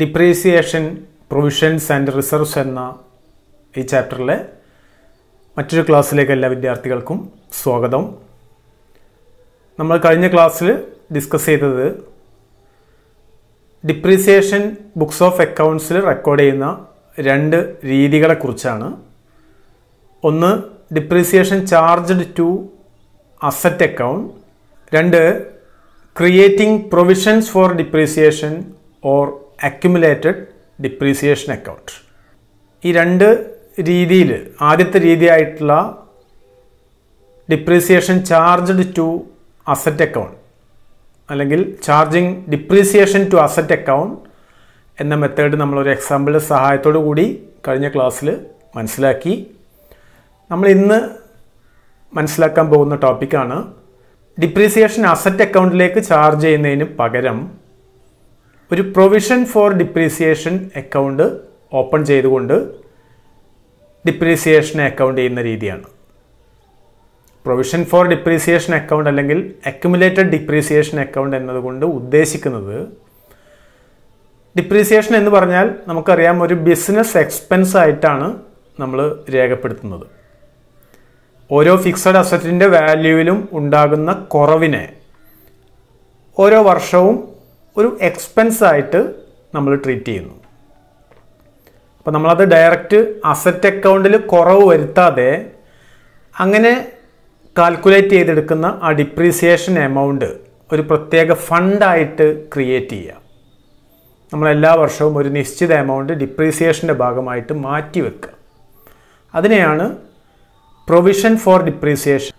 Depreciation provisions and reserves എന്ന ഈ ചാപ്റ്ററിലെ മറ്റൊരു ക്ലാസ്സിലേക്ക് എല്ലാ വിദ്യാർത്ഥികൾക്കും സ്വാഗതം നമ്മൾ കഴിഞ്ഞ ക്ലാസ്സിൽ ഡിസ്കസ് ചെയ്തത് ഡിപ്രീസിയേഷൻ ബുക്സ് ഓഫ് അക്കൗണ്ട്സിൽ റെക്കോർഡ് ചെയ്യുന്ന രണ്ട് രീതികളെക്കുറിച്ചാണ് ഒന്ന് depreciation charged to asset account രണ്ട് creating provisions for depreciation or accumulated depreciation account ഈ രണ്ട് രീതിയിൽ ആദ്യത്തെ രീതിയായിട്ടുള്ള depreciation charged to asset account അല്ലെങ്കിൽ charging depreciation to asset account എന്ന മെത്തേഡ് നമ്മളൊരു എക്സാമ്പിളിൻ്റെ സഹായത്തോടു കൂടി കഴിഞ്ഞ ക്ലാസ്സിൽ മനസ്സിലാക്കി നമ്മൾ ഇന്ന് മനസ്സിലാക്കാൻ പോകുന്ന ടോപ്പിക്കാണ് ഡിപ്രീസിയേഷൻ അസറ്റ് അക്കൗണ്ടിലേക്ക് ചാർജ് ചെയ്യുന്നതിന് പകരം ഒരു provision for depreciation account open ചെയ്തുകൊണ്ട് ഡിപ്രീസിയേഷൻ അക്കൗണ്ട് ചെയ്യുന്ന രീതിയാണ് പ്രൊവിഷൻ ഫോർ ഡിപ്രീസിയേഷൻ അക്കൗണ്ട് അല്ലെങ്കിൽ അക്യുമുലേറ്റഡ് ഡിപ്രീസിയേഷൻ അക്കൗണ്ട് എന്നതുകൊണ്ട് ഉദ്ദേശിക്കുന്നത് ഡിപ്രീസിയേഷൻ എന്ന് പറഞ്ഞാൽ നമുക്കറിയാം ഒരു ബിസിനസ് എക്സ്പെൻസ് ആയിട്ടാണ് നമ്മൾ രേഖപ്പെടുത്തുന്നത് ഓരോ ഫിക്സഡ് അസറ്റിൻ്റെ വാല്യൂവിലും ഉണ്ടാകുന്ന കുറവിനെ ഓരോ വർഷവും ഒരു എക്സ്പെൻസ് ആയിട്ട് നമ്മൾ ട്രീറ്റ് ചെയ്യുന്നു അപ്പോൾ നമ്മളത് ഡയറക്റ്റ് അസറ്റ് അക്കൗണ്ടിൽ കുറവ് വരുത്താതെ അങ്ങനെ കാൽക്കുലേറ്റ് ചെയ്തെടുക്കുന്ന ആ ഡിപ്രീസിയേഷൻ എമൗണ്ട് ഒരു പ്രത്യേക ഫണ്ടായിട്ട് ക്രിയേറ്റ് ചെയ്യുക നമ്മൾ എല്ലാ വർഷവും ഒരു നിശ്ചിത എമൗണ്ട് ഡിപ്രീസിയേഷൻ്റെ ഭാഗമായിട്ട് മാറ്റി വെക്കുക അതിനെയാണ് പ്രൊവിഷൻ ഫോർ ഡിപ്രീസിയേഷൻ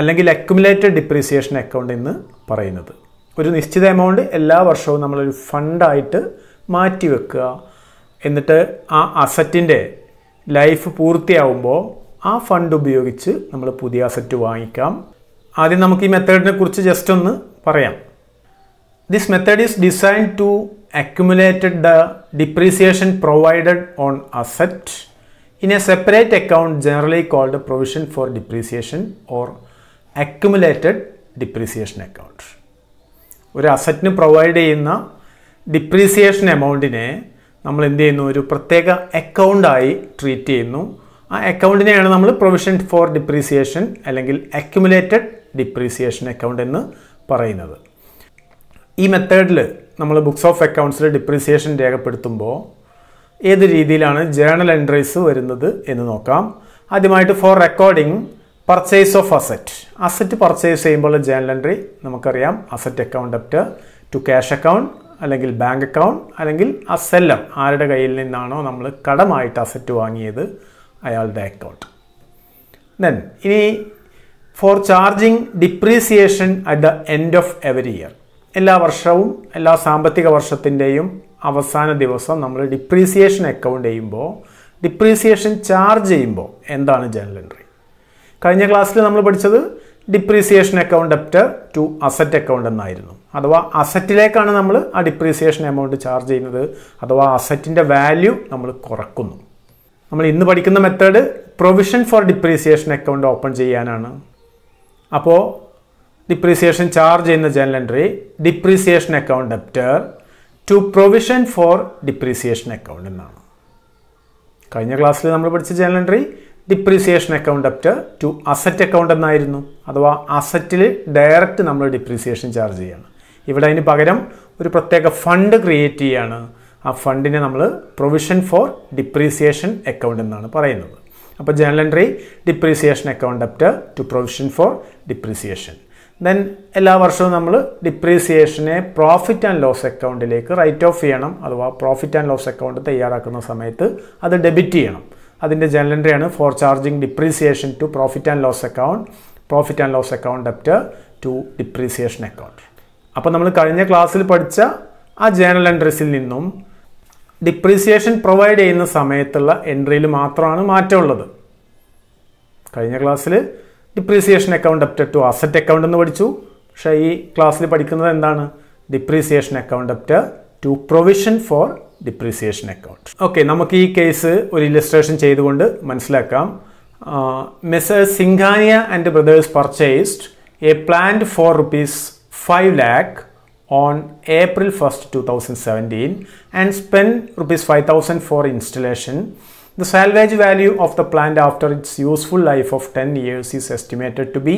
അല്ലെങ്കിൽ അക്യുമുലേറ്റഡ് ഡിപ്രീസിയേഷൻ അക്കൗണ്ട് എന്ന് പറയുന്നത് ഒരു നിശ്ചിത എമൗണ്ട് എല്ലാ വർഷവും നമ്മളൊരു ഫണ്ടായിട്ട് മാറ്റി വെക്കുക എന്നിട്ട് ആ അസറ്റിൻ്റെ ലൈഫ് പൂർത്തിയാവുമ്പോൾ ആ ഫണ്ട് ഉപയോഗിച്ച് നമ്മൾ പുതിയ അസറ്റ് വാങ്ങിക്കാം ആദ്യം നമുക്ക് ഈ മെത്തേഡിനെ കുറിച്ച് ജസ്റ്റ് ഒന്ന് പറയാം this method is design to accumulated the depreciation provided on asset in a separate account generally called provision for depreciation or accumulated depreciation account ഒരു അസറ്റിന് പ്രൊവൈഡ് ചെയ്യുന്ന ഡിപ്രീസിയേഷൻ എമൗണ്ടിനെ നമ്മൾ എന്ത് ചെയ്യുന്നു ഒരു പ്രത്യേക അക്കൗണ്ടായി ട്രീറ്റ് ചെയ്യുന്നു ആ അക്കൗണ്ടിനെയാണ് നമ്മൾ പ്രൊവിഷൻ ഫോർ ഡിപ്രീസിയേഷൻ അല്ലെങ്കിൽ അക്യുമുലേറ്റഡ് ഡിപ്രീസിയേഷൻ അക്കൗണ്ട് എന്ന് പറയുന്നത് ഈ മെത്തേഡിൽ നമ്മൾ ബുക്സ് ഓഫ് അക്കൗണ്ട്സിൽ ഡിപ്രീസിയേഷൻ രേഖപ്പെടുത്തുമ്പോൾ ഏത് രീതിയിലാണ് ജേണൽ എൻട്രീസ് വരുന്നത് എന്ന് നോക്കാം ആദ്യമായിട്ട് for recording purchase of asset asset purchase ചെയ്യുമ്പോൾ ജേണൽ എൻട്രി നമുക്കറിയാം asset account അപ്റ്റ് to cash account അല്ലെങ്കിൽ ബാങ്ക് അക്കൗണ്ട് അല്ലെങ്കിൽ അസെല്ലം ആരുടെ കയ്യിൽ നിന്നാണോ നമ്മൾ കടമായിട്ട് അസറ്റ് വാങ്ങിയത് അയാളുടെ അക്കൗണ്ട് ദെൻ ഇനി for charging depreciation at the end of every year എല്ലാ വർഷവും എല്ലാ സാമ്പത്തിക വർഷത്തിൻ്റെയും അവസാന ദിവസം നമ്മൾ ഡിപ്രീസിയേഷൻ അക്കൗണ്ട് ചെയ്യുമ്പോൾ ഡിപ്രീസിയേഷൻ ചാർജ് ചെയ്യുമ്പോൾ എന്താണ് ജേണൽ എൻട്രി കഴിഞ്ഞ ക്ലാസ്സിൽ നമ്മൾ പഠിച്ചത് depreciation account ഡെപ്റ്റ് to asset account എന്നായിരുന്നു അഥവാ അസറ്റിലേക്കാണ് നമ്മൾ ആ ഡിപ്രീസിയേഷൻ എമൗണ്ട് ചാർജ് ചെയ്യുന്നത് അഥവാ അസറ്റിൻ്റെ വാല്യൂ നമ്മൾ കുറക്കുന്നു നമ്മൾ ഇന്ന് പഠിക്കുന്ന method provision for depreciation account open ചെയ്യാനാണ് അപ്പോൾ ഡിപ്രീസിയേഷൻ ചാർജ് ചെയ്യുന്ന general entry depreciation account debtor to provision for depreciation account എന്നാണ് കഴിഞ്ഞ ക്ലാസ്സിൽ നമ്മൾ പഠിച്ച general entry depreciation account അപ്റ്റ് to asset account എന്നായിരുന്നു അഥവാ അസറ്റിൽ ഡയറക്റ്റ് നമ്മൾ ഡിപ്രീസിയേഷൻ ചാർജ് ചെയ്യണം ഇവിടെ അതിന് പകരം ഒരു പ്രത്യേക ഫണ്ട് ക്രിയേറ്റ് ചെയ്യുകയാണ് ആ ഫണ്ടിനെ നമ്മൾ പ്രൊവിഷൻ ഫോർ ഡിപ്രീസിയേഷൻ അക്കൗണ്ട് എന്നാണ് പറയുന്നത് അപ്പോൾ journal entry depreciation account അപ്റ്റ് to provision for depreciation then എല്ലാ വർഷവും നമ്മൾ ഡിപ്രീസിയേഷനെ പ്രോഫിറ്റ് ആൻഡ് ലോസ് അക്കൗണ്ടിലേക്ക് റൈറ്റ് ഓഫ് ചെയ്യണം അഥവാ പ്രോഫിറ്റ് ആൻഡ് ലോസ് അക്കൗണ്ട് തയ്യാറാക്കുന്ന സമയത്ത് അത് ഡെബിറ്റ് ചെയ്യണം അതിൻ്റെ ജനൽ എൻട്രിയാണ് for charging depreciation to profit and loss account profit and loss account അപ്റ്റ് to depreciation account അപ്പോൾ നമ്മൾ കഴിഞ്ഞ ക്ലാസ്സിൽ പഠിച്ച ആ ജേണൽ എൻട്രീസിൽ നിന്നും ഡിപ്രീസിയേഷൻ പ്രൊവൈഡ് ചെയ്യുന്ന സമയത്തുള്ള എൻട്രിയിൽ മാത്രമാണ് മാറ്റമുള്ളത് കഴിഞ്ഞ ക്ലാസ്സിൽ depreciation account അപ്റ്റ് to asset account എന്ന് പഠിച്ചു പക്ഷേ ഈ ക്ലാസ്സിൽ പഠിക്കുന്നത് എന്താണ് depreciation account അപ്റ്റ് to provision for Depreciation Okay, account okay case or illustration ഒരു ഇല്ലസ്ട്രേഷൻ ചെയ്തുകൊണ്ട് മനസ്സിലാക്കാം mister Singhania and Brothers purchased a plant for rupees five lakh on April 1st 2017 and spent rupees 5000 for installation. The salvage value of the plant after its useful life of 10 years is estimated to be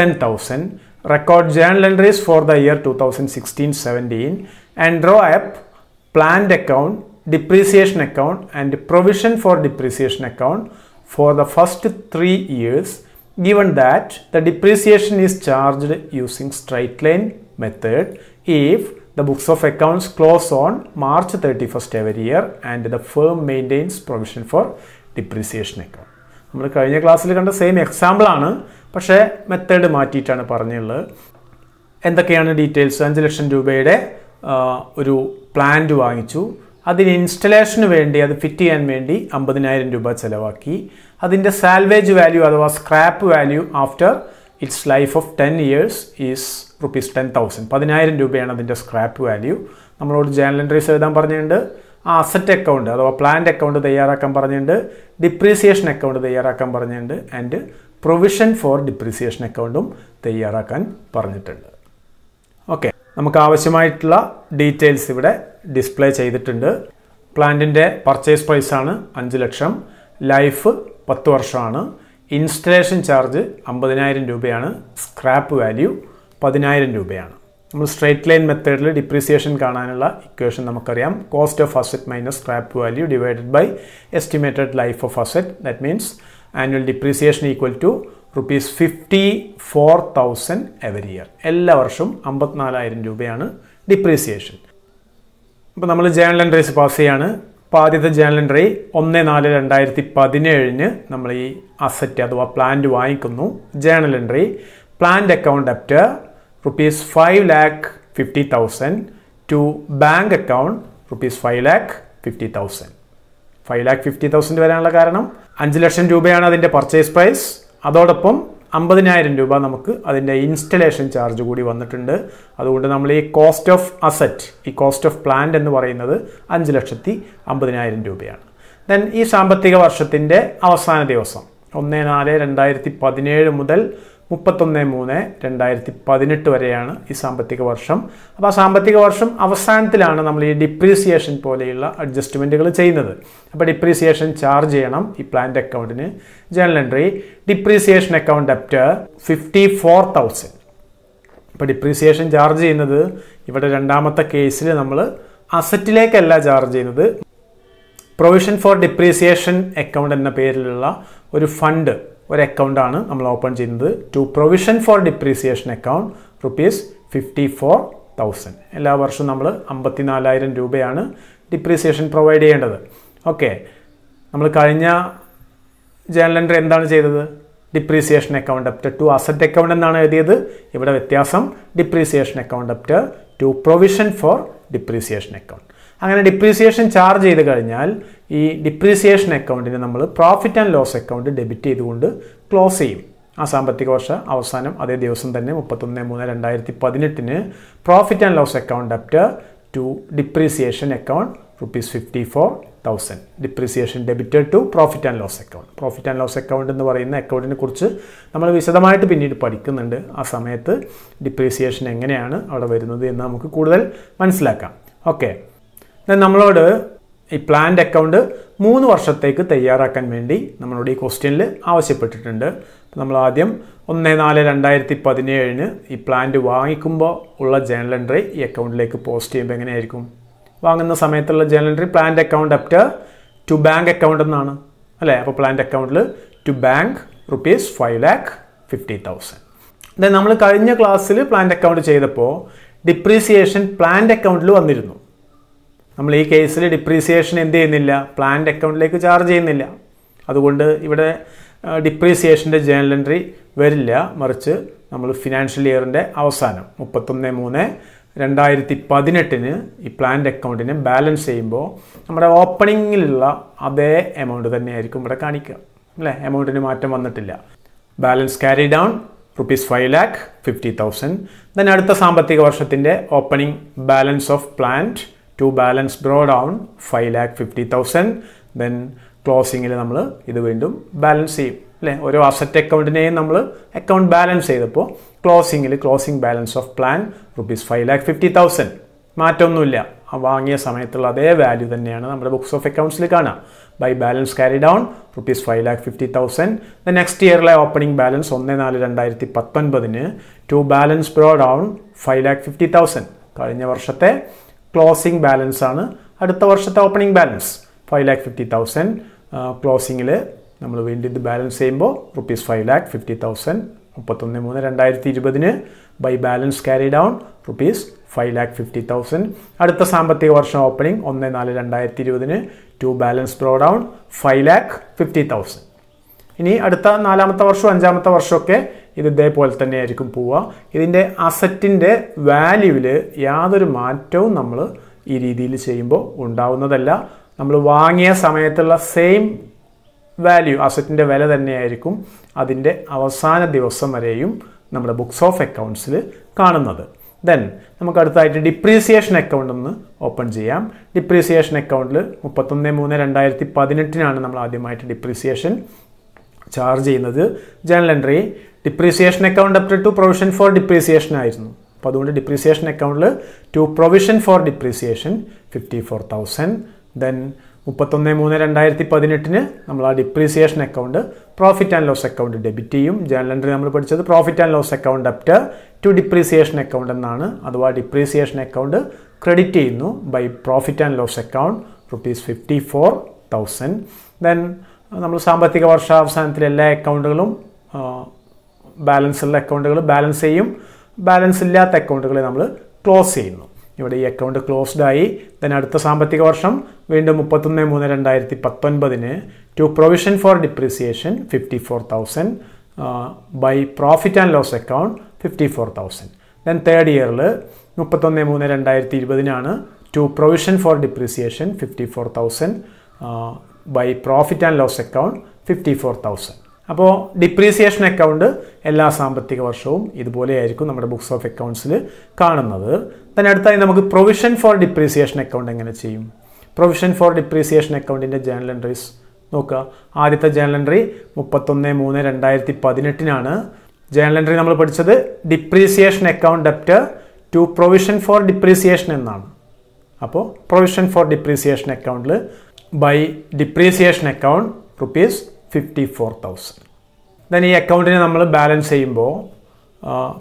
10,000. Record journal entries for the year 2016-17 and draw up plant account depreciation account and provision for depreciation account for the first three years given that the depreciation is charged using straight line method if the books of accounts close on March thirty first every year and the firm maintains provision for depreciation account നമ്മൾ കഴിഞ്ഞ ക്ലാസ്സിൽ കണ്ട same example ആണ് പക്ഷേ method മാറ്റിയിട്ടാണ് പറഞ്ഞുള്ളത് എന്തൊക്കെയാണ് details അഞ്ച് ലക്ഷം രൂപയുടെ ഒരു പ്ലാന്റ് വാങ്ങിച്ചു അതിന് ഇൻസ്റ്റലേഷന് വേണ്ടി അത് ഫിറ്റ് ചെയ്യാൻ വേണ്ടി അമ്പതിനായിരം രൂപ ചിലവാക്കി അതിൻ്റെ സാൽവേജ് വാല്യൂ അഥവാ scrap value after its life of ten years is rupees ten thousand പതിനായിരം രൂപയാണ് അതിൻ്റെ സ്ക്രാപ്പ് വാല്യൂ നമ്മളോട് ജേണൽ എൻട്രീസ് എഴുതാൻ പറഞ്ഞിട്ടുണ്ട് ആ അസറ്റ് അക്കൗണ്ട് അഥവാ പ്ലാന്റ് അക്കൗണ്ട് തയ്യാറാക്കാൻ പറഞ്ഞിട്ടുണ്ട് ഡിപ്രീസിയേഷൻ അക്കൗണ്ട് തയ്യാറാക്കാൻ പറഞ്ഞിട്ടുണ്ട് ആൻഡ് പ്രൊവിഷൻ ഫോർ ഡിപ്രീസിയേഷൻ അക്കൗണ്ടും തയ്യാറാക്കാൻ പറഞ്ഞിട്ടുണ്ട് ഓക്കെ നമുക്ക് ആവശ്യമായിട്ടുള്ള ഡീറ്റെയിൽസ് ഇവിടെ ഡിസ്പ്ലേ ചെയ്തിട്ടുണ്ട് പ്ലാന്റിൻ്റെ പർച്ചേസ് പ്രൈസാണ് അഞ്ച് ലക്ഷം ലൈഫ് പത്ത് വർഷമാണ് ഇൻസ്റ്റലേഷൻ ചാർജ് അമ്പതിനായിരം രൂപയാണ് സ്ക്രാപ്പ് വാല്യൂ പതിനായിരം രൂപയാണ് നമ്മൾ സ്ട്രേറ്റ് ലൈൻ മെത്തേഡിൽ ഡിപ്രീസിയേഷൻ കാണാനുള്ള ഇക്വേഷൻ നമുക്കറിയാം cost of asset minus scrap value divided by estimated life of asset that means annual depreciation equal to rupees fifty four thousand every year എല്ലാ വർഷവും അമ്പത്തിനാലായിരം രൂപയാണ് ഡിപ്രീസിയേഷൻ അപ്പോൾ നമ്മൾ ജേണൽ എൻട്രീസ് പാസ് ചെയ്യാണ് അപ്പോൾ ആദ്യത്തെ ജേണൽ എൻട്രി ഒന്ന് നാല് രണ്ടായിരത്തി പതിനേഴിന് നമ്മൾ ഈ അസറ്റ് അഥവാ പ്ലാന്റ് വാങ്ങിക്കുന്നു journal entry plant account apt rupees five lakh fifty thousand to bank account rupees five lakh fifty thousand five lakh fifty thousand വരാനുള്ള കാരണം അഞ്ച് ലക്ഷം രൂപയാണ് അതിൻ്റെ പർച്ചേസ് പ്രൈസ് അതോടൊപ്പം അമ്പതിനായിരം രൂപ നമുക്ക് അതിൻ്റെ ഇൻസ്റ്റലേഷൻ ചാർജ് കൂടി വന്നിട്ടുണ്ട് അതുകൊണ്ട് നമ്മൾ ഈ കോസ്റ്റ് ഓഫ് അസറ്റ് ഈ കോസ്റ്റ് ഓഫ് പ്ലാന്റ് എന്ന് പറയുന്നത് അഞ്ച് ലക്ഷത്തി അമ്പതിനായിരം രൂപയാണ് ദെൻ ഈ സാമ്പത്തിക വർഷത്തിൻ്റെ അവസാന ദിവസം ഒന്ന് നാല് രണ്ടായിരത്തി പതിനേഴ് മുതൽ മുപ്പത്തൊന്ന് മൂന്ന് രണ്ടായിരത്തി പതിനെട്ട് വരെയാണ് ഈ സാമ്പത്തിക വർഷം അപ്പോൾ ആ സാമ്പത്തിക വർഷം അവസാനത്തിലാണ് നമ്മൾ ഈ ഡിപ്രീസിയേഷൻ പോലെയുള്ള അഡ്ജസ്റ്റ്മെൻറ്റുകൾ ചെയ്യുന്നത് അപ്പോൾ ഡിപ്രീസിയേഷൻ ചാർജ് ചെയ്യണം ഈ പ്ലാന്റ് അക്കൗണ്ടിന് journal entry depreciation account apt fifty four thousand അപ്പോൾ ഡിപ്രീസിയേഷൻ ചാർജ് ചെയ്യുന്നത് ഇവിടെ രണ്ടാമത്തെ കേസിൽ നമ്മൾ അസറ്റിലേക്കല്ല ചാർജ് ചെയ്യുന്നത് പ്രൊവിഷൻ ഫോർ ഡിപ്രീസിയേഷൻ അക്കൗണ്ട് എന്ന പേരിലുള്ള ഒരു ഫണ്ട് ഒരു അക്കൗണ്ടാണ് നമ്മൾ ഓപ്പൺ ചെയ്യുന്നത് to provision for depreciation account rupees fifty four thousand എല്ലാ വർഷവും നമ്മൾ അമ്പത്തി നാലായിരം രൂപയാണ് ഡിപ്രീസിയേഷൻ പ്രൊവൈഡ് ചെയ്യേണ്ടത് ഓക്കെ നമ്മൾ കഴിഞ്ഞ ജേണൽ എൻട്രി എന്താണ് ചെയ്തത് depreciation account after to asset account എന്നാണ് എഴുതിയത് ഇവിടെ വ്യത്യാസം depreciation account after to provision for depreciation account അങ്ങനെ ഡിപ്രീസിയേഷൻ ചാർജ് ചെയ്ത് കഴിഞ്ഞാൽ ഈ ഡിപ്രീസിയേഷൻ അക്കൗണ്ടിന് നമ്മൾ profit and loss account debit ചെയ്തുകൊണ്ട് ക്ലോസ് ചെയ്യും ആ സാമ്പത്തിക വർഷ അവസാനം അതേ ദിവസം തന്നെ മുപ്പത്തൊന്ന് മൂന്ന് രണ്ടായിരത്തി പതിനെട്ടിന് profit and loss account after to depreciation account rupees fifty four thousand depreciation debited to profit and loss account profit and loss account എന്ന് പറയുന്ന അക്കൗണ്ടിനെ കുറിച്ച് നമ്മൾ വിശദമായിട്ട് പിന്നീട് പഠിക്കുന്നുണ്ട് ആ സമയത്ത് ഡിപ്രീസിയേഷൻ എങ്ങനെയാണ് അവിടെ വരുന്നത് എന്ന് നമുക്ക് കൂടുതൽ മനസ്സിലാക്കാം ഓക്കെ നമ്മളോട് ഈ പ്ലാൻഡ് അക്കൗണ്ട് മൂന്ന് വർഷത്തേക്ക് തയ്യാറാക്കാൻ വേണ്ടി നമ്മളോട് ഈ ക്വസ്റ്റ്യനിൽ ആവശ്യപ്പെട്ടിട്ടുണ്ട് നമ്മൾ ആദ്യം ഒന്ന് നാല് രണ്ടായിരത്തി പതിനേഴിന് ഈ പ്ലാന്റ് വാങ്ങിക്കുമ്പോൾ ഉള്ള ജേണൽ എൻട്രി ഈ അക്കൗണ്ടിലേക്ക് പോസ്റ്റ് ചെയ്യുമ്പോൾ എങ്ങനെയായിരിക്കും വാങ്ങുന്ന സമയത്തുള്ള journal entry plant account അപ്റ്റ് to bank account എന്നാണ് അല്ലേ അപ്പോൾ പ്ലാന്റ് അക്കൗണ്ടിൽ to bank rupees five lakh fifty thousand നമ്മൾ കഴിഞ്ഞ ക്ലാസ്സിൽ പ്ലാന്റ് അക്കൗണ്ട് ചെയ്തപ്പോൾ ഡിപ്രീസിയേഷൻ പ്ലാന്റ് അക്കൗണ്ടിൽ വന്നിരുന്നു നമ്മൾ ഈ കേസിൽ ഡിപ്രീസിയേഷൻ എന്ത് ചെയ്യുന്നില്ല പ്ലാന്റ് അക്കൗണ്ടിലേക്ക് ചാർജ് ചെയ്യുന്നില്ല അതുകൊണ്ട് ഇവിടെ ഡിപ്രീസിയേഷൻ്റെ ജേണൽ എൻട്രി വരില്ല മറിച്ച് നമ്മൾ ഫിനാൻഷ്യൽ ഇയറിൻ്റെ അവസാനം മുപ്പത്തൊന്ന് മൂന്ന് രണ്ടായിരത്തി പതിനെട്ടിന് ഈ പ്ലാന്റ് അക്കൗണ്ടിനെ ബാലൻസ് ചെയ്യുമ്പോൾ നമ്മുടെ ഓപ്പണിങ്ങിലുള്ള അതേ എമൗണ്ട് തന്നെയായിരിക്കും ഇവിടെ കാണിക്കുക അല്ലേ എമൗണ്ടിന് മാറ്റം വന്നിട്ടില്ല balance carry down rupees five lakh fifty thousand then അടുത്ത സാമ്പത്തിക വർഷത്തിൻ്റെ opening balance of plant to balance brought down five lakh fifty thousand then ക്ലോസിങ്ങിൽ നമ്മൾ ഇത് വീണ്ടും ബാലൻസ് ചെയ്യും അല്ലേ ഓരോ അസറ്റ് അക്കൗണ്ടിനെയും നമ്മൾ അക്കൗണ്ട് ബാലൻസ് ചെയ്തപ്പോൾ ക്ലോസിങ്ങിൽ closing balance of plant rupees five lakh fifty thousand മാറ്റമൊന്നുമില്ല വാങ്ങിയ സമയത്തുള്ള അതേ വാല്യൂ തന്നെയാണ് നമ്മുടെ ബുക്സ് ഓഫ് അക്കൗണ്ട്സിൽ കാണാം by balance carry down rupees five lakh fifty thousand the next ഇയറിലെ ഓപ്പണിംഗ് ബാലൻസ് ഒന്ന് നാല് രണ്ടായിരത്തി പത്തൊൻപതിന് to balance brought down five lakh fifty thousand കഴിഞ്ഞ വർഷത്തെ ക്ലോസിംഗ് ബാലൻസ് ആണ് അടുത്ത വർഷത്തെ opening balance five lakh fifty thousand ക്ലോസിങ്ങിൽ നമ്മൾ വേണ്ടി ഇത് ബാലൻസ് ചെയ്യുമ്പോൾ rupees five lakh fifty thousand മുപ്പത്തൊന്ന് മൂന്ന് രണ്ടായിരത്തി ഇരുപതിന് by balance carry down rupees five lakh fifty thousand അടുത്ത സാമ്പത്തിക വർഷം ഓപ്പണിംഗ് ഒന്ന് നാല് രണ്ടായിരത്തി ഇരുപതിന് to balance brought down five lakh fifty thousand ഇനി അടുത്ത നാലാമത്തെ വർഷവും അഞ്ചാമത്തെ വർഷമൊക്കെ ഇത് ഇതേപോലെ തന്നെ ആയിരിക്കും പോവുക ഇതിൻ്റെ അസറ്റിൻ്റെ വാല്യൂവിൽ യാതൊരു മാറ്റവും നമ്മൾ ഈ രീതിയിൽ ചെയ്യുമ്പോൾ ഉണ്ടാവുന്നതല്ല നമ്മൾ വാങ്ങിയ സമയത്തുള്ള സെയിം വാല്യൂ അസറ്റിൻ്റെ വില തന്നെയായിരിക്കും അതിൻ്റെ അവസാന ദിവസം വരെയും നമ്മുടെ ബുക്സ് ഓഫ് അക്കൗണ്ട്സിൽ കാണുന്നത് ദെൻ നമുക്ക് അടുത്തായിട്ട് ഡിപ്രീസിയേഷൻ അക്കൗണ്ട് ഒന്ന് ഓപ്പൺ ചെയ്യാം ഡിപ്രീസിയേഷൻ അക്കൗണ്ടിൽ മുപ്പത്തൊന്ന് മൂന്ന് രണ്ടായിരത്തി പതിനെട്ടിനാണ് നമ്മൾ ആദ്യമായിട്ട് ഡിപ്രീസിയേഷൻ ചാർജ് ചെയ്യുന്നത് journal entry depreciation account അപ്റ്റ് to provision for depreciation ആയിരുന്നു അപ്പോൾ അതുകൊണ്ട് ഡിപ്രീസിയേഷൻ അക്കൗണ്ടിൽ to provision for depreciation fifty four thousand then മുപ്പത്തൊന്ന് മൂന്ന് രണ്ടായിരത്തി പതിനെട്ടിന് നമ്മൾ ആ depreciation account profit and loss account debit ചെയ്യും ജേണൽ എൻട്രി നമ്മൾ പഠിച്ചത് profit and loss account അപ്റ്റ് to depreciation account എന്നാണ് അഥവാ ഡിപ്രീസിയേഷൻ അക്കൗണ്ട് ക്രെഡിറ്റ് ചെയ്യുന്നു by profit and loss account rupees fifty four thousand then നമ്മൾ സാമ്പത്തിക വർഷാവസാനത്തിലെ എല്ലാ അക്കൗണ്ടുകളും ബാലൻസ് ഉള്ള അക്കൗണ്ടുകൾ ബാലൻസ് ചെയ്യും ബാലൻസ് ഇല്ലാത്ത അക്കൗണ്ടുകളെ നമ്മൾ ക്ലോസ് ചെയ്യുന്നു ഇവിടെ ഈ അക്കൗണ്ട് ക്ലോസ്ഡ് ആയി ദെൻ അടുത്ത സാമ്പത്തിക വർഷം വീണ്ടും മുപ്പത്തൊന്ന് മൂന്ന് രണ്ടായിരത്തി പത്തൊൻപതിന് to provision for depreciation fifty four thousand by profit and loss account fifty four thousand then third ഇയറിൽ മുപ്പത്തൊന്ന് മൂന്ന് രണ്ടായിരത്തി ഇരുപതിനാണ് to provision for depreciation fifty four thousand by profit and loss account fifty four thousand അപ്പോൾ depreciation account എല്ലാ സാമ്പത്തിക വർഷവും ഇതുപോലെയായിരിക്കും നമ്മുടെ ബുക്സ് ഓഫ് അക്കൗണ്ട്സിൽ കാണുന്നത് തന്നെ അടുത്തായി നമുക്ക് പ്രൊവിഷൻ ഫോർ ഡിപ്രീസിയേഷൻ അക്കൗണ്ട് എങ്ങനെ ചെയ്യും പ്രൊവിഷൻ ഫോർ ഡിപ്രീസിയേഷൻ അക്കൗണ്ടിൻ്റെ ജേണൽ എൻട്രീസ് നോക്കുക ആദ്യത്തെ ജേണൽ എൻട്രി മുപ്പത്തൊന്ന് മൂന്ന് രണ്ടായിരത്തി പതിനെട്ടിനാണ് ജേണൽ എൻട്രി നമ്മൾ പഠിച്ചത് depreciation account ഡെപ്റ്റ് to provision for depreciation എന്നാണ് അപ്പോൾ പ്രൊവിഷൻ ഫോർ ഡിപ്രീസിയേഷൻ അക്കൗണ്ടിൽ by depreciation account rupees fifty four thousand then ഈ അക്കൗണ്ടിനെ നമ്മൾ ബാലൻസ് ചെയ്യുമ്പോൾ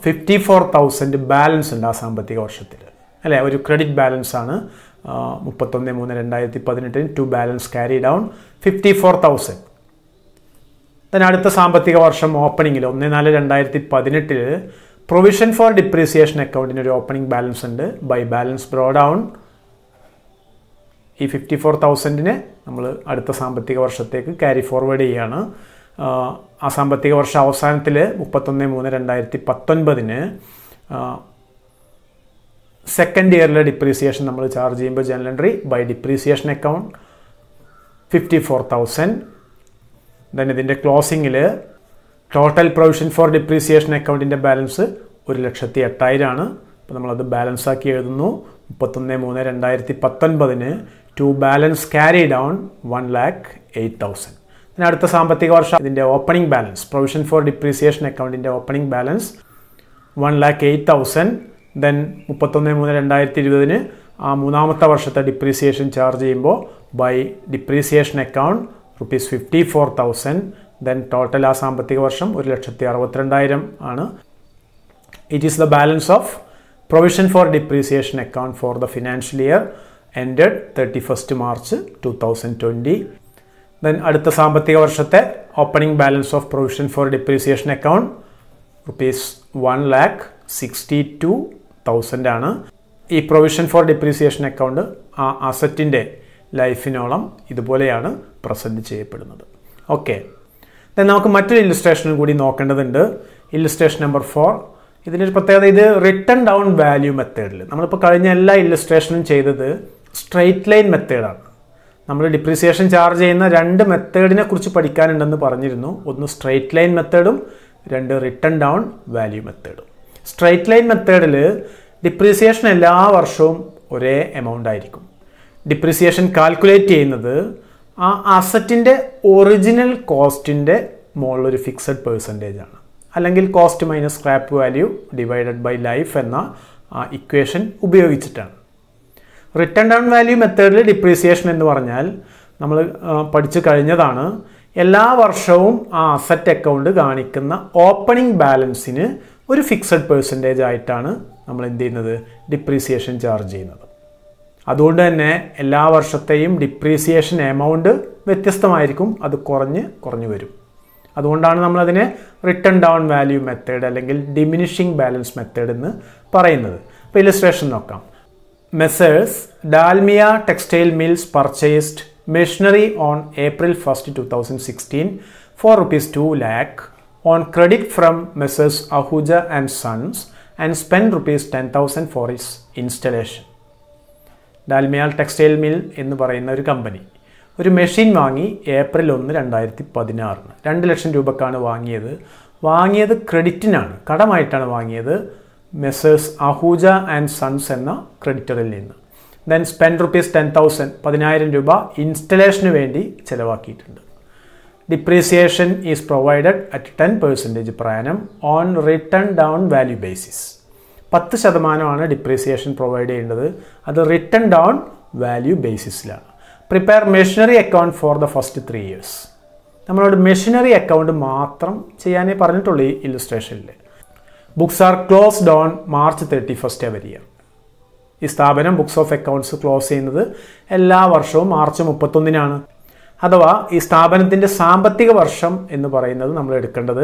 ഫിഫ്റ്റി ഫോർ തൗസൻഡ് ബാലൻസ് ഉണ്ട് ആ സാമ്പത്തിക വർഷത്തിൽ അല്ലേ ഒരു ക്രെഡിറ്റ് ബാലൻസ് ആണ് മുപ്പത്തൊന്ന് മൂന്ന് രണ്ടായിരത്തി പതിനെട്ടിന് to balance carry down fifty four thousand then അടുത്ത സാമ്പത്തിക വർഷം ഓപ്പണിങ്ങിൽ ഒന്ന് നാല് രണ്ടായിരത്തി പതിനെട്ടിൽ പ്രൊവിഷൻ ഫോർ ഡിപ്രീസിയേഷൻ അക്കൗണ്ടിന് ഒരു ഓപ്പണിംഗ് ബാലൻസ് ഉണ്ട് ബൈ ബാലൻസ് ബ്രോ ഡൗൺ ഈ ഫിഫ്റ്റി ഫോർ തൗസൻഡിനെ നമ്മൾ അടുത്ത സാമ്പത്തിക വർഷത്തേക്ക് ക്യാരി ഫോർവേഡ് ചെയ്യുകയാണ് ആ സാമ്പത്തിക വർഷ അവസാനത്തിൽ മുപ്പത്തൊന്ന് മൂന്ന് രണ്ടായിരത്തി പത്തൊൻപതിന് സെക്കൻഡ് ഇയറിലെ ഡിപ്രീസിയേഷൻ നമ്മൾ ചാർജ് ചെയ്യുമ്പോൾ general entry by depreciation account fifty four thousand then ഇതിൻ്റെ ക്ലോസിങ്ങിൽ ടോട്ടൽ പ്രൊവിഷൻ ഫോർ ഡിപ്രീസിയേഷൻ അക്കൗണ്ടിൻ്റെ ബാലൻസ് ഒരു ലക്ഷത്തി എട്ടായിരമാണ് അപ്പോൾ നമ്മളത് ബാലൻസാക്കി എഴുതുന്നു മുപ്പത്തൊന്ന് മൂന്ന് രണ്ടായിരത്തി പത്തൊൻപതിന് to balance carry down one lakh eight thousand പിന്നെ അടുത്ത സാമ്പത്തിക വർഷം ഇതിൻ്റെ opening balance provision for depreciation അക്കൗണ്ടിൻ്റെ opening balance one lakh eight thousand then മുപ്പത്തൊന്ന് മൂന്ന് രണ്ടായിരത്തി ഇരുപതിന് ആ മൂന്നാമത്തെ വർഷത്തെ ഡിപ്രീസിയേഷൻ ചാർജ് ചെയ്യുമ്പോൾ by depreciation account rupees fifty four thousand then total ആ സാമ്പത്തിക വർഷം ഒരു ലക്ഷത്തി അറുപത്തിരണ്ടായിരം ആണ് it is the balance of provision for depreciation account for the financial year ended thirty first March two thousand twenty then അടുത്ത സാമ്പത്തിക വർഷത്തെ opening balance of provision for depreciation account rupees one lakh sixty two thousand ആണ് ഈ provision for depreciation account ആ അസറ്റിൻ്റെ ലൈഫിനോളം ഇതുപോലെയാണ് present ചെയ്യപ്പെടുന്നത് okay then നമുക്ക് മറ്റൊരു ഇല്ലുസ്ട്രേഷൻ കൂടി നോക്കേണ്ടതുണ്ട് ഇല്ലുസ്ട്രേഷൻ നമ്പർ ഫോർ ഇതിൻ്റെ ഒരു പ്രത്യേകത ഇത് റിട്ടേൺ ഡൗൺ വാല്യൂ മെത്തേഡിൽ നമ്മളിപ്പോൾ കഴിഞ്ഞ എല്ലാ ഇല്ലുസ്ട്രേഷനും ചെയ്തത് സ്ട്രെയിറ്റ് ലൈൻ മെത്തേഡാണ് നമ്മൾ ഡിപ്രീസിയേഷൻ ചാർജ് ചെയ്യുന്ന രണ്ട് മെത്തേഡിനെ കുറിച്ച് പഠിക്കാനുണ്ടെന്ന് പറഞ്ഞിരുന്നു ഒന്ന് സ്ട്രെയിറ്റ് ലൈൻ മെത്തേഡും രണ്ട് റിട്ടേൺ ഡൗൺ വാല്യൂ മെത്തേഡും സ്ട്രെയിറ്റ് ലൈൻ മെത്തേഡിൽ ഡിപ്രീസിയേഷൻ എല്ലാ വർഷവും ഒരേ എമൗണ്ട് ആയിരിക്കും ഡിപ്രീസിയേഷൻ കാൽക്കുലേറ്റ് ചെയ്യുന്നത് ആ അസറ്റിൻ്റെ ഒറിജിനൽ കോസ്റ്റിൻ്റെ മുകളിലൊരു ഫിക്സഡ് പേഴ്സൻറ്റേജ് ആണ് അല്ലെങ്കിൽ cost minus scrap value divided by life എന്ന ആ ഇക്വേഷൻ ഉപയോഗിച്ചിട്ടാണ് റിട്ടേൺ ഡൗൺ വാല്യൂ മെത്തേഡിൽ ഡിപ്രീസിയേഷൻ എന്ന് പറഞ്ഞാൽ നമ്മൾ പഠിച്ചു കഴിഞ്ഞതാണ് എല്ലാ വർഷവും ആ അസറ്റ് അക്കൗണ്ട് കാണിക്കുന്ന ഓപ്പണിംഗ് ബാലൻസിന് ഒരു ഫിക്സഡ് പെർസെൻറ്റേജ് ആയിട്ടാണ് നമ്മൾ എന്ത് ചെയ്യുന്നത് ഡിപ്രീസിയേഷൻ ചാർജ് ചെയ്യുന്നത് അതുകൊണ്ട് തന്നെ എല്ലാ വർഷത്തെയും ഡിപ്രീസിയേഷൻ എമൗണ്ട് വ്യത്യസ്തമായിരിക്കും അത് കുറഞ്ഞ് കുറഞ്ഞു വരും അതുകൊണ്ടാണ് നമ്മളതിനെ റിട്ടേൺ ഡൗൺ വാല്യൂ മെത്തേഡ് അല്ലെങ്കിൽ ഡിമിനിഷിങ് ബാലൻസ് മെത്തേഡ് എന്ന് പറയുന്നത് അപ്പോൾ ഇലിസ്ട്രേഷൻ നോക്കാം messrs Dalmia textile mills purchased machinery on April first two thousand sixteen for rupees two lakh on credit from messrs Ahuja and sons and spend rupees ten thousand for is installation Dalmia textile mill എന്ന് പറയുന്ന ഒരു company ഒരു machine വാങ്ങി April ഒന്ന് രണ്ടായിരത്തി പതിനാറിന് രണ്ട് ലക്ഷം രൂപക്കാണ് വാങ്ങിയത് വാങ്ങിയത് ക്രെഡിറ്റിനാണ് കടമായിട്ടാണ് വാങ്ങിയത് മെസ്സേഴ്സ് അഹൂജ ആൻഡ് സൺസ് എന്ന ക്രെഡിറ്ററിൽ നിന്ന് then spend rupees ten thousand പതിനായിരം രൂപ ഇൻസ്റ്റലേഷന് വേണ്ടി ചിലവാക്കിയിട്ടുണ്ട് depreciation is provided at ten percentage per annum on written down value basis പത്ത് ശതമാനമാണ് ഡിപ്രീസിയേഷൻ പ്രൊവൈഡ് ചെയ്യേണ്ടത് അത് റിട്ടേൺ ഡൗൺ വാല്യൂ ബേസിസിലാണ് prepare machinery account for the first three years നമ്മളോട് മെഷീനറി അക്കൗണ്ട് മാത്രം ചെയ്യാനേ പറഞ്ഞിട്ടുള്ളൂ ഈ ഇല്ലുസ്ട്രേഷനിൽ books are closed on March thirty first every year ഈ സ്ഥാപനം ബുക്സ് ഓഫ് അക്കൗണ്ട്സ് ക്ലോസ് ചെയ്യുന്നത് എല്ലാ വർഷവും മാർച്ച് മുപ്പത്തൊന്നിനാണ് അഥവാ ഈ സ്ഥാപനത്തിൻ്റെ സാമ്പത്തിക വർഷം എന്ന് പറയുന്നത് നമ്മൾ എടുക്കേണ്ടത്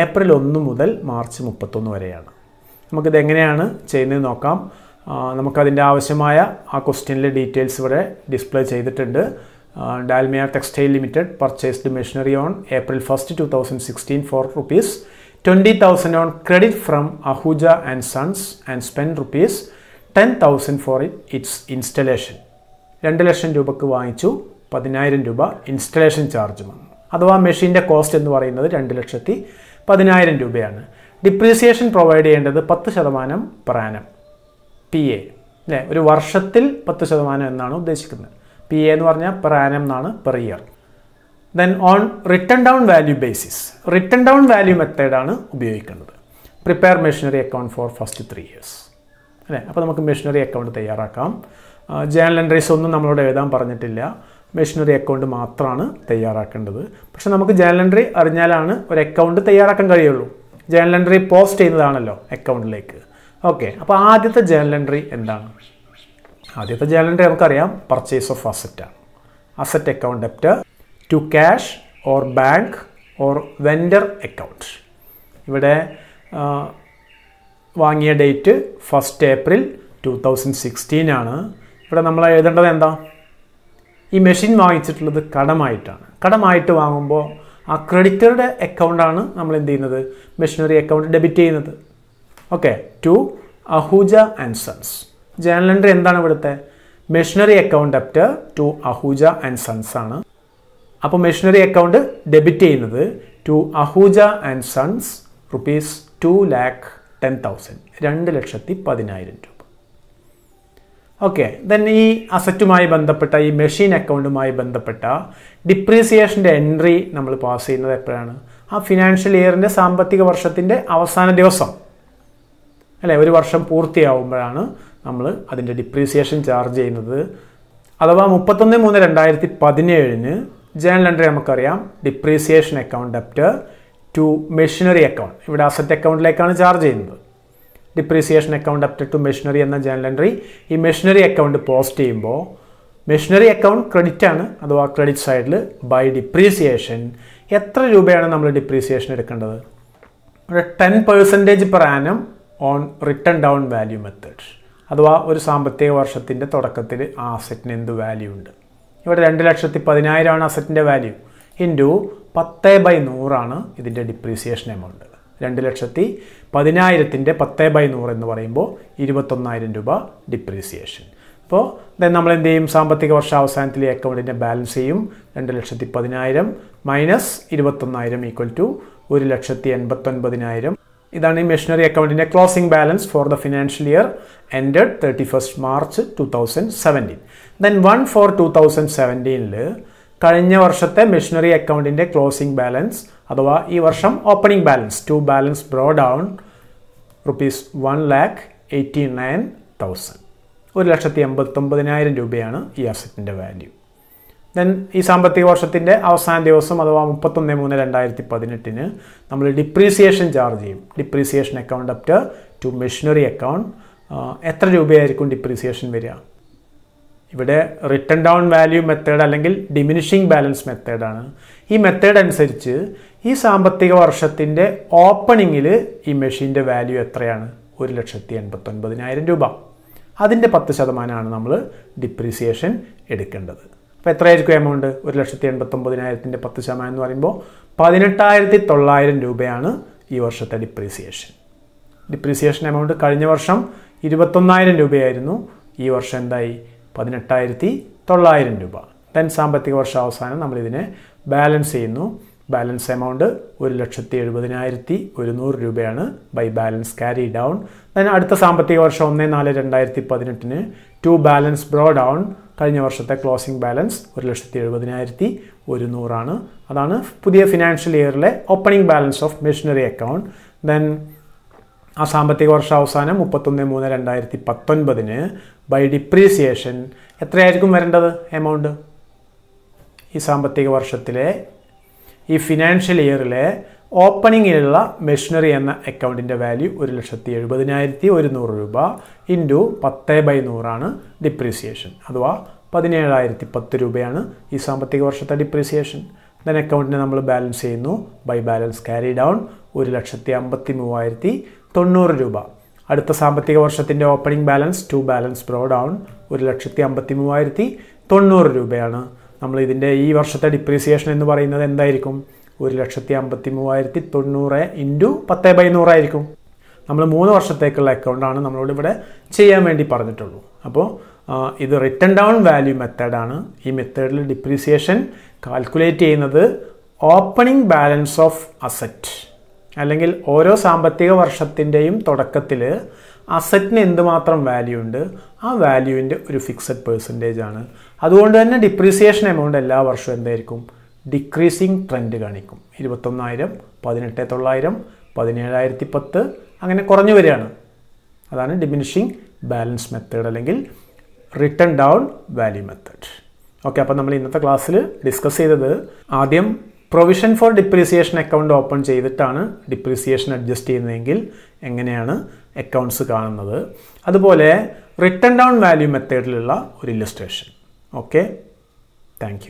ഏപ്രിൽ ഒന്ന് മുതൽ മാർച്ച് മുപ്പത്തൊന്ന് വരെയാണ് നമുക്കിത് എങ്ങനെയാണ് ചെയ്യുന്നത് നോക്കാം നമുക്കതിൻ്റെ ആവശ്യമായ ആ ക്വസ്റ്റ്യനിലെ ഡീറ്റെയിൽസ് ഇവിടെ ഡിസ്പ്ലേ ചെയ്തിട്ടുണ്ട് Dalmia textile limited purchased machinery on April first two thousand sixteen for rupees thousand on credit from Ahuja and sons and spend rupees ten thousand for it's installation രണ്ട് ലക്ഷം രൂപക്ക് വാങ്ങിച്ചു പതിനായിരം രൂപ ഇൻസ്റ്റലേഷൻ ചാർജ് വന്നു അഥവാ മെഷീൻ്റെ കോസ്റ്റ് എന്ന് പറയുന്നത് രണ്ട് ലക്ഷത്തി പതിനായിരം രൂപയാണ് ഡിപ്രീസിയേഷൻ പ്രൊവൈഡ് ചെയ്യേണ്ടത് പത്ത് ശതമാനം പ്രാനം പി എ അല്ലേ ഒരു വർഷത്തിൽ പത്ത് ശതമാനം എന്നാണ് ഉദ്ദേശിക്കുന്നത് പി എ എന്ന് പറഞ്ഞാൽ പ്രാനം എന്നാണ് per year then on written down value basis written down value മെത്തേഡാണ് ഉപയോഗിക്കുന്നത് prepare machinery account for first three years അല്ലേ അപ്പോൾ നമുക്ക് മെഷീനറി അക്കൗണ്ട് തയ്യാറാക്കാം ജേണൽ എൻട്രീസ് ഒന്നും നമ്മളോട് എഴുതാൻ പറഞ്ഞിട്ടില്ല മെഷീനറി അക്കൗണ്ട് മാത്രമാണ് തയ്യാറാക്കേണ്ടത് പക്ഷെ നമുക്ക് ജേണൽ എൻട്രി അറിഞ്ഞാലാണ് ഒരു അക്കൗണ്ട് തയ്യാറാക്കാൻ കഴിയുള്ളൂ ജേണൽ എൻട്രി പോസ്റ്റ് ചെയ്യുന്നതാണല്ലോ അക്കൗണ്ടിലേക്ക് ഓക്കെ അപ്പോൾ ആദ്യത്തെ ജേണൽ എൻട്രി എന്താണ് ആദ്യത്തെ ജേണൽ എൻട്രി നമുക്കറിയാം പർച്ചേസ് ഓഫ് അസറ്റാണ് asset account ഡെപ്റ്റ് to cash or bank or vendor account ഇവിടെ വാങ്ങിയ date first April two thousand sixteen ആണ് ഇവിടെ നമ്മൾ എഴുതേണ്ടത് എന്താ ഈ മെഷീൻ വാങ്ങിച്ചിട്ടുള്ളത് കടമായിട്ടാണ് കടമായിട്ട് വാങ്ങുമ്പോൾ ആ ക്രെഡിറ്ററുടെ അക്കൗണ്ടാണ് നമ്മൾ എന്ത് ചെയ്യുന്നത് മെഷീനറി അക്കൗണ്ട് ഡെബിറ്റ് ചെയ്യുന്നത് okay to Ahuja and sons journal entry എന്താണ് ഇവിടുത്തെ machinery account അപ്റ്റ് to Ahuja and sons ആണ് അപ്പോൾ മെഷീനറി അക്കൗണ്ട് ഡെബിറ്റ് ചെയ്യുന്നത് to Ahuja and sons rupees two lakh ten thousand രണ്ട് ലക്ഷത്തി പതിനായിരം രൂപ ഓക്കെ ദെൻ ഈ അസറ്റുമായി ബന്ധപ്പെട്ട ഈ മെഷീൻ അക്കൗണ്ടുമായി ബന്ധപ്പെട്ട ഡിപ്രീസിയേഷൻ്റെ എൻട്രി നമ്മൾ പാസ് ചെയ്യുന്നത് എപ്പോഴാണ് ആ ഫിനാൻഷ്യൽ ഇയറിൻ്റെ സാമ്പത്തിക വർഷത്തിൻ്റെ അവസാന ദിവസം അല്ലേ ഒരു വർഷം പൂർത്തിയാവുമ്പോഴാണ് നമ്മൾ അതിൻ്റെ ഡിപ്രീസിയേഷൻ ചാർജ് ചെയ്യുന്നത് അഥവാ മുപ്പത്തൊന്ന് മൂന്ന് രണ്ടായിരത്തി പതിനേഴിന് ജേണൽ എൻട്രി നമുക്കറിയാം depreciation account ഡെപ്റ്റ് to machinery account ഇവിടെ അസറ്റ് അക്കൗണ്ടിലേക്കാണ് ചാർജ് ചെയ്യുന്നത് ഡിപ്രീസിയേഷൻ അക്കൗണ്ട് അപ് ടു മെഷീനറി എന്ന ജേണൽ എൻട്രി ഈ മെഷീനറി അക്കൗണ്ട് പോസ്റ്റ് ചെയ്യുമ്പോൾ മെഷീനറി അക്കൗണ്ട് ക്രെഡിറ്റ് ആണ് അഥവാ ക്രെഡിറ്റ് സൈഡിൽ ബൈ ഡിപ്രീസിയേഷൻ എത്ര രൂപയാണ് നമ്മൾ ഡിപ്രീസിയേഷൻ എടുക്കേണ്ടത് ഒരു ten percentage per annum on written down value method അഥവാ ഒരു സാമ്പത്തിക വർഷത്തിൻ്റെ തുടക്കത്തിൽ ആ അസറ്റിന് എന്ത് വാല്യൂ ഉണ്ട് ഇവിടെ രണ്ട് ലക്ഷത്തി പതിനായിരമാണ് അസറ്റിൻ്റെ വാല്യൂ ഇൻറ്റു പത്ത് ബൈ നൂറാണ് ഇതിൻ്റെ ഡിപ്രീസിയേഷൻ എമൗണ്ട് രണ്ട് ലക്ഷത്തി പതിനായിരത്തിൻ്റെ പത്ത് ബൈ നൂറ് എന്ന് പറയുമ്പോൾ ഇരുപത്തൊന്നായിരം രൂപ ഡിപ്രീസിയേഷൻ അപ്പോൾ ദെൻ നമ്മൾ എന്ത് ചെയ്യും സാമ്പത്തിക വർഷ അവസാനത്തിൽ ഈ അക്കൗണ്ടിൻ്റെ ബാലൻസ് ചെയ്യും രണ്ട് ലക്ഷത്തി പതിനായിരം മൈനസ് ഇരുപത്തൊന്നായിരം ഈക്വൽ ടു ഒരു ലക്ഷത്തി എൺപത്തൊൻപതിനായിരം ഇതാണ് ഈ മെഷീനറി അക്കൗണ്ടിൻ്റെ closing balance for the financial year end thirty first March two thousand seventeen then one for two thousand സെവൻറ്റീനിൽ കഴിഞ്ഞ വർഷത്തെ മെഷീനറി അക്കൗണ്ടിൻ്റെ ക്ലോസിംഗ് ബാലൻസ് അഥവാ ഈ വർഷം opening balance to balance brought down rupees one lakh eighty nine thousand ഒരു ലക്ഷത്തി എൺപത്തൊമ്പതിനായിരം രൂപയാണ് ഈ അസറ്റിൻ്റെ വാല്യൂ ദെൻ ഈ സാമ്പത്തിക വർഷത്തിൻ്റെ അവസാന ദിവസം അഥവാ മുപ്പത്തൊന്ന് മൂന്ന് രണ്ടായിരത്തി പതിനെട്ടിന് നമ്മൾ ഡിപ്രീസിയേഷൻ ചാർജ് ചെയ്യും ഡിപ്രീസിയേഷൻ അക്കൗണ്ട് അപ് ടു മെഷീനറി അക്കൗണ്ട് എത്ര രൂപയായിരിക്കും ഡിപ്രീസിയേഷൻ വരിക ഇവിടെ റിട്ടേൺ ഡൗൺ വാല്യൂ മെത്തേഡ് അല്ലെങ്കിൽ ഡിമിനിഷിങ് ബാലൻസ് മെത്തേഡാണ് ഈ മെത്തേഡ് അനുസരിച്ച് ഈ സാമ്പത്തിക വർഷത്തിൻ്റെ ഓപ്പണിങ്ങിൽ ഈ മെഷീൻ്റെ വാല്യൂ എത്രയാണ് ഒരു ലക്ഷത്തി എൺപത്തൊൻപതിനായിരം രൂപ അതിൻ്റെ പത്ത് ശതമാനമാണ് നമ്മൾ ഡിപ്രീസിയേഷൻ എടുക്കേണ്ടത് അപ്പോൾ എത്രയായിരിക്കും എമൗണ്ട് ഒരു ലക്ഷത്തി എൺപത്തൊമ്പതിനായിരത്തിൻ്റെ പത്ത് ശതമാനം എന്ന് പറയുമ്പോൾ പതിനെട്ടായിരത്തി തൊള്ളായിരം രൂപയാണ് ഈ വർഷത്തെ ഡിപ്രീസിയേഷൻ ഡിപ്രീസിയേഷൻ എമൗണ്ട് കഴിഞ്ഞ വർഷം ഇരുപത്തൊന്നായിരം രൂപയായിരുന്നു ഈ വർഷം എന്തായി പതിനെട്ടായിരത്തി തൊള്ളായിരം രൂപ ദെൻ സാമ്പത്തിക വർഷ അവസാനം നമ്മളിതിനെ ബാലൻസ് ചെയ്യുന്നു ബാലൻസ് എമൗണ്ട് ഒരു ലക്ഷത്തി എഴുപതിനായിരത്തി ഒരുന്നൂറ് രൂപയാണ് by balance carry down then അടുത്ത സാമ്പത്തിക വർഷം ഒന്ന് നാല് രണ്ടായിരത്തി പതിനെട്ടിന് ടു ബാലൻസ് ബ്രോ ഡൗൺ കഴിഞ്ഞ വർഷത്തെ ക്ലോസിംഗ് ബാലൻസ് ഒരു ലക്ഷത്തി എഴുപതിനായിരത്തി ഒരുന്നൂറാണ് അതാണ് പുതിയ ഫിനാൻഷ്യൽ ഇയറിലെ opening balance of machinery account then ആ സാമ്പത്തിക വർഷ അവസാനം മുപ്പത്തൊന്ന് മൂന്ന് രണ്ടായിരത്തി പത്തൊൻപതിന് ബൈ ഡിപ്രീസിയേഷൻ എത്രയായിരിക്കും വരേണ്ടത് എമൗണ്ട് ഈ സാമ്പത്തിക വർഷത്തിലെ ഈ ഫിനാൻഷ്യൽ ഇയറിലെ ഓപ്പണിങ്ങിലുള്ള മെഷീനറി എന്ന അക്കൗണ്ടിൻ്റെ വാല്യൂ ഒരു ലക്ഷത്തി എഴുപതിനായിരത്തി ഒരുന്നൂറ് രൂപ ഇൻറ്റു പത്ത് ബൈ നൂറാണ് ഡിപ്രീസിയേഷൻ അഥവാ പതിനേഴായിരത്തി പത്ത് രൂപയാണ് ഈ സാമ്പത്തിക വർഷത്തെ ഡിപ്രീസിയേഷൻ ദൻ അക്കൗണ്ടിനെ നമ്മൾ ബാലൻസ് ചെയ്യുന്നു ബൈ ബാലൻസ് ക്യാരി ഡൗൺ ഒരു ലക്ഷത്തി അമ്പത്തി മൂവായിരത്തി തൊണ്ണൂറ് രൂപ അടുത്ത സാമ്പത്തിക വർഷത്തിൻ്റെ opening balance to balance brought down ഒരു ലക്ഷത്തി അമ്പത്തി മൂവായിരത്തി തൊണ്ണൂറ് രൂപയാണ് നമ്മൾ ഇതിൻ്റെ ഈ വർഷത്തെ ഡിപ്രീസിയേഷൻ എന്ന് പറയുന്നത് എന്തായിരിക്കും ഒരു ലക്ഷത്തി അമ്പത്തി മൂവായിരത്തി തൊണ്ണൂറ് ഇൻറ്റു പത്ത് ബൈ നൂറായിരിക്കും നമ്മൾ മൂന്ന് വർഷത്തേക്കുള്ള അക്കൗണ്ടാണ് നമ്മളോട് ഇവിടെ ചെയ്യാൻ വേണ്ടി പറഞ്ഞിട്ടുള്ളൂ അപ്പോൾ ഇത് റിട്ടേൺ ഡൗൺ വാല്യൂ മെത്തേഡാണ് ഈ മെത്തേഡിൽ ഡിപ്രീസിയേഷൻ കാൽക്കുലേറ്റ് ചെയ്യുന്നത് ഓപ്പണിംഗ് ബാലൻസ് ഓഫ് അസറ്റ് അല്ലെങ്കിൽ ഓരോ സാമ്പത്തിക വർഷത്തിൻ്റെയും തുടക്കത്തിൽ അസറ്റിന് എന്തുമാത്രം വാല്യൂ ഉണ്ട് ആ വാല്യൂവിൻ്റെ ഒരു ഫിക്സഡ് പേഴ്സൻറ്റേജ് ആണ് അതുകൊണ്ട് തന്നെ ഡിപ്രീസിയേഷൻ എമൗണ്ട് എല്ലാ വർഷവും എന്തായിരിക്കും ഡിക്രീസിങ് ട്രെൻഡ് കാണിക്കും ഇരുപത്തൊന്നായിരം പതിനെട്ട് തൊള്ളായിരം പതിനേഴായിരത്തി പത്ത് അങ്ങനെ കുറഞ്ഞു വരികയാണ് അതാണ് ഡിമിനിഷിങ് ബാലൻസ് മെത്തേഡ് അല്ലെങ്കിൽ written down value method okay അപ്പോൾ നമ്മൾ ഇന്നത്തെ ക്ലാസ്സിൽ ഡിസ്കസ് ചെയ്തത് ആദ്യം provision for depreciation account open ചെയ്തിട്ടാണ് ഡിപ്രീസിയേഷൻ അഡ്ജസ്റ്റ് ചെയ്യുന്നതെങ്കിൽ എങ്ങനെയാണ് അക്കൗണ്ട്സ് കാണുന്നത് അതുപോലെ റിട്ടേൺ ഡൗൺ വാല്യൂ മെത്തേഡിലുള്ള ഒരു ഇല്ലസ്ട്രേഷൻ ഓക്കെ താങ്ക്